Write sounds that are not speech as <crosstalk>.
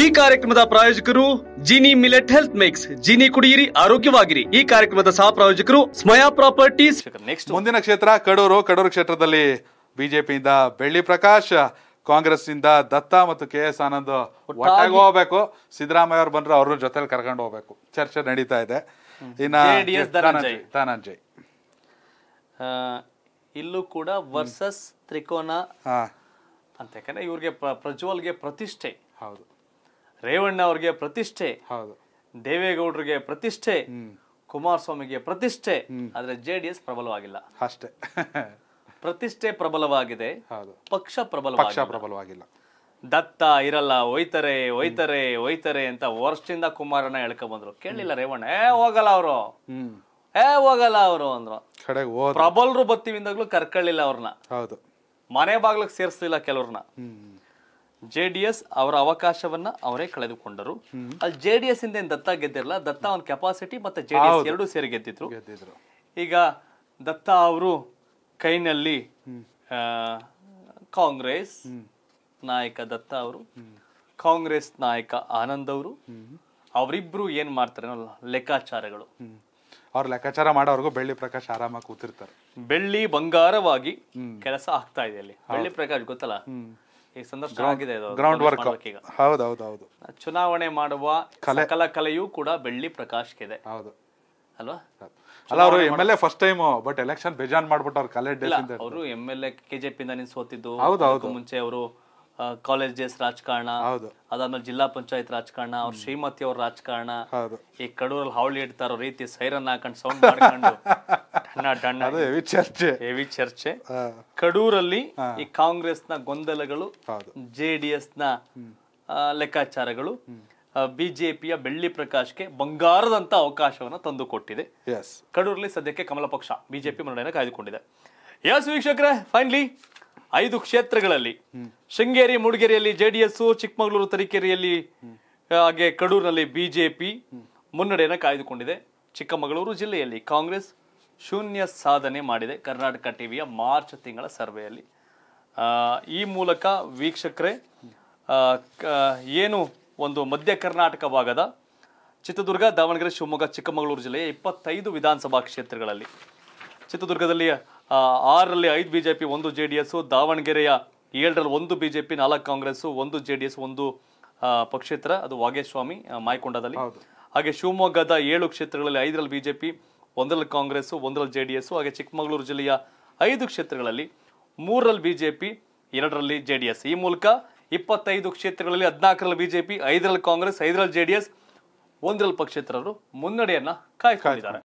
ಈ ಕಾರ್ಯಕ್ರಮದ ಪ್ರಾಯೋಜಕರು Jini millet health mix Jini ಕುಡಿಯಿರಿ ಆರೋಗ್ಯವಾಗಿರಿ ಈ ಕಾರ್ಯಕ್ರಮದ ಸಹ ಪ್ರಾಯೋಜಕರು ಸ್ಮಯಾ ಪ್ರಾಪರ್ಟೀಸ್ ನೆಕ್ಸ್ಟ್ ಮುಂದಿನ ಕ್ಷೇತ್ರ ಕಡೂರು ಕಡೂರು ಕ್ಷೇತ್ರದಲ್ಲಿ ಬಿಜೆಪಿಯಿಂದ ಬೆಳ್ಳಿ ಪ್ರಕಾಶ್ ಕಾಂಗ್ರೆಸ್ ಇಂದ ದತ್ತ ಮತ್ತು ಕೆ ಎಸ್ ಆನಂದ್ ಒಟ್ಟಾಗಿ ಹೋಗ್ಬೇಕು ಸಿದ್ದರಾಮಯ್ಯ ಅವ್ರು ಬಂದ್ರೆ ಅವ್ರ ಜೊತೆಲಿ ಕರ್ಕೊಂಡು ಹೋಗ್ಬೇಕು ಚರ್ಚೆ ನಡೀತಾ ಇದೆ ಧನಂಜಯ್ ಇಲ್ಲೂ ಕೂಡ ವರ್ಸಸ್ ತ್ರಿಕೋನ ಅಂತ ಯಾಕಂದ್ರೆ ಇವ್ರಿಗೆ ಪ್ರಜ್ವಲ್ಗೆ ಪ್ರತಿಷ್ಠೆ ಹೌದು ರೇವಣ್ಣ ಅವ್ರಿಗೆ ಪ್ರತಿಷ್ಠೆ ಹೌದು ದೇವೇಗೌಡರಿಗೆ ಪ್ರತಿಷ್ಠೆ ಕುಮಾರಸ್ವಾಮಿಗೆ ಪ್ರತಿಷ್ಠೆ ಆದ್ರೆ ಜೆ ಡಿ ಎಸ್ ಪ್ರಬಲವಾಗಿಲ್ಲ ಅಷ್ಟೇ ಪ್ರತಿಷ್ಠೆ ಪ್ರಬಲವಾಗಿದೆ ಪಕ್ಷ ಪ್ರಬಲ ಪಕ್ಷ ಪ್ರಬಲವಾಗಿಲ್ಲ ದತ್ತ ಇರಲ್ಲ ಹೋಯ್ತಾರೆ ಹೋಯ್ತಾರೆ ಹೋಯ್ತಾರೆ ಅಂತ ವರ್ಷದಿಂದ ಕುಮಾರಣ್ಣ ಎಳ್ಕೊಂಡ್ ಬಂದ್ರು ಕೇಳಲಿಲ್ಲ ರೇವಣ್ಣ ಏ ಹೋಗಲ್ಲ ಅವರು ಏ ಹೋಗಲ್ಲ ಅವರು ಅಂದ್ರು ಪ್ರಬಲರು ಬತ್ತಿವಿಂದಾಗ್ಲೂ ಕರ್ಕೊಳ್ಳಿಲ್ಲ ಅವ್ರನ್ನ ಹೌದು ಮನೆ ಬಾಗ್ಲಕ್ ಸೇರಿಸಲಿಲ್ಲ ಕೆಲವ್ರನ್ನ ಜೆ ಡಿ ಎಸ್ ಅವರ ಅವಕಾಶವನ್ನ ಅವರೇ ಕಳೆದುಕೊಂಡರು ಅಲ್ಲಿ ಜೆ ಡಿ ಎಸ್ ಇಂದ ಏನ್ ದತ್ತ ಗೆದ್ದಿರಲ್ಲ ದತ್ತ ಒಂದು ಕೆಪಾಸಿಟಿ ಮತ್ತೆ ಜೆ ಡಿ ಎಸ್ ಎರಡೂ ಸೇರಿ ಗೆದ್ದಿದ್ರು ಈಗ ದತ್ತ ಅವರು ಕೈನಲ್ಲಿ ಕಾಂಗ್ರೆಸ್ ನಾಯಕ ದತ್ತ ಅವರು ಕಾಂಗ್ರೆಸ್ ನಾಯಕ ಆನಂದ್ ಅವರು ಅವರಿಬ್ರು ಏನ್ ಮಾಡ್ತಾರೆ ಲೆಕ್ಕಾಚಾರಗಳು ಅವ್ರ ಲೆಕ್ಕಾಚಾರ ಮಾಡೋರ್ಗು ಬೆಳ್ಳಿ ಪ್ರಕಾಶ್ ಆರಾಮಾಗಿ ಕೂತಿರ್ತಾರೆ ಬೆಳ್ಳಿ ಬಂಗಾರವಾಗಿ ಕೆಲಸ ಆಗ್ತಾ ಇದೆ ಅಲ್ಲಿ ಬೆಳ್ಳಿ ಪ್ರಕಾಶ್ ಗೊತ್ತಲ್ಲ ಈ ಸಂದರ್ಶನ ಆಗಿದೆ ಗ್ರೌಂಡ್ ವರ್ಕ್ ಈಗ ಹೌದು ಹೌದು ಹೌದು ಚುನಾವಣೆ ಮಾಡುವ ಕಲೆ ಕಲಾ ಕಲೆಯೂ ಕೂಡ ಬೆಳ್ಳಿ ಇದೆ ಹೌದು ಅಲ್ವಾ ಅಲ್ಲ ಅವರು L A first time but election ಬೇಜಾನ್ ಮಾಡ್ಬಿಟ್ಟು ಅವ್ರ ಕಲೆ ಅವರು ಎಮ್ ಎಲ್ ಎ ಕೆಜೆಪಿ ಇಂದ ಸೋತಿದ್ದು ಹೌದು ಮುಂಚೆ ಅವರು ಕಾಲೇಜ್ ಡೇಸ್ ರಾಜಕಾರಣ ಹೌದು ಅದಾದ್ಮೇಲೆ ಜಿಲ್ಲಾ ಪಂಚಾಯತ್ ರಾಜಕಾರಣ ಅವ್ರ ಶ್ರೀಮತಿ ಅವ್ರ ರಾಜಕಾರಣ ಈ ಕಡೂರಲ್ಲಿ ಹಾವಳಿ ಇಡ್ತಾರೋ ರೀತಿ ಸೈರನ್ ಹಾಕೊಂಡು ಸೌಂಡ್ ಮಾಡ್ಕೊಂಡು <laughs> ಚರ್ಚೆ ಕಡೂರಲ್ಲಿ ಈ ಕಾಂಗ್ರೆಸ್ ನ ಗೊಂದಲಗಳು ಜೆ ಡಿ ಎಸ್ ನ ಲೆಕ್ಕಾಚಾರಗಳು ಬಿಜೆಪಿಯ ಬೆಳ್ಳಿ ಪ್ರಕಾಶ್ಗೆ ಬಂಗಾರದಂತ ಅವಕಾಶವನ್ನು ತಂದು ಕೊಟ್ಟಿದೆ ಕಡೂರಲ್ಲಿ ಸದ್ಯಕ್ಕೆ ಕಮಲ ಪಕ್ಷ ಬಿಜೆಪಿ ಮುನ್ನಡೆಯನ್ನು ಕಾಯ್ದುಕೊಂಡಿದೆ ಯಾಸ್ ವೀಕ್ಷಕರ ಫೈನ್ಲಿ ಐದು ಕ್ಷೇತ್ರಗಳಲ್ಲಿ ಶೃಂಗೇರಿ ಮೂಡಿಗೆರೆಯಲ್ಲಿ ಜೆಡಿಎಸ್ ಚಿಕ್ಕಮಗಳೂರು ತರೀಕೆರೆಯಲ್ಲಿ ಹಾಗೆ ಕಡೂರಿನಲ್ಲಿ ಬಿಜೆಪಿ ಮುನ್ನಡೆಯನ್ನು ಕಾಯ್ದುಕೊಂಡಿದೆ ಚಿಕ್ಕಮಗಳೂರು ಜಿಲ್ಲೆಯಲ್ಲಿ ಕಾಂಗ್ರೆಸ್ ಶೂನ್ಯ ಸಾಧನೆ ಮಾಡಿದೆ ಕರ್ನಾಟಕ ಟಿವಿಯ ಮಾರ್ಚ್ ತಿಂಗಳ ಸರ್ವೆಯಲ್ಲಿ ಈ ಮೂಲಕ ವೀಕ್ಷಕರೇ ಏನು ಒಂದು ಮಧ್ಯ ಕರ್ನಾಟಕ ಭಾಗದ ಚಿತ್ರದುರ್ಗ ದಾವಣಗೆರೆ ಶಿವಮೊಗ್ಗ ಚಿಕ್ಕಮಗಳೂರು ಜಿಲ್ಲೆಯ ಇಪ್ಪತ್ತೈದು ವಿಧಾನಸಭಾ ಕ್ಷೇತ್ರಗಳಲ್ಲಿ ಚಿತ್ರದುರ್ಗದಲ್ಲಿ ಆರರಲ್ಲಿ ಐದು ಬಿ ಜೆ ಪಿ ಒಂದು ಜೆ ಡಿ ಎಸ್ಸು ದಾವಣಗೆರೆಯ ಏಳರಲ್ಲಿ ಒಂದು ಬಿ ಜೆ ಪಿ ನಾಲ್ಕು ಕಾಂಗ್ರೆಸ್ಸು ಒಂದು ಜೆ ಡಿ ಎಸ್ ಒಂದು ಪಕ್ಷೇತರ ಅದು ವಾಗೇಶ್ವಾಮಿ ಮಾಯಕೊಂಡದಲ್ಲಿ ಹಾಗೆ ಶಿವಮೊಗ್ಗದ ಏಳು ಕ್ಷೇತ್ರಗಳಲ್ಲಿ ಐದರಲ್ಲಿ ಬಿ ಜೆ ಪಿ ಒಂದರಲ್ಲಿ ಕಾಂಗ್ರೆಸ್ ಒಂದರಲ್ಲಿ ಜೆ ಡಿ ಎಸ್ಸು ಹಾಗೆ ಚಿಕ್ಕಮಗಳೂರು ಜಿಲ್ಲೆಯ ಐದು ಕ್ಷೇತ್ರಗಳಲ್ಲಿ ಮೂರರಲ್ಲಿ ಬಿಜೆಪಿ ಎರಡರಲ್ಲಿ ಜೆ ಡಿ ಎಸ್ ಈ ಮೂಲಕ ಇಪ್ಪತ್ತೈದು ಕ್ಷೇತ್ರಗಳಲ್ಲಿ ಹದಿನಾಲ್ಕರಲ್ಲಿ ಬಿಜೆಪಿ ಐದರಲ್ಲಿ ಕಾಂಗ್ರೆಸ್ ಐದರಲ್ಲಿ ಜೆ ಡಿ ಎಸ್ ಒಂದರಲ್ಲಿ ಪಕ್ಷೇತರರು ಮುನ್ನಡೆಯನ್ನ ಕಾಯ್ಕೊಂಡಿದ್ದಾರೆ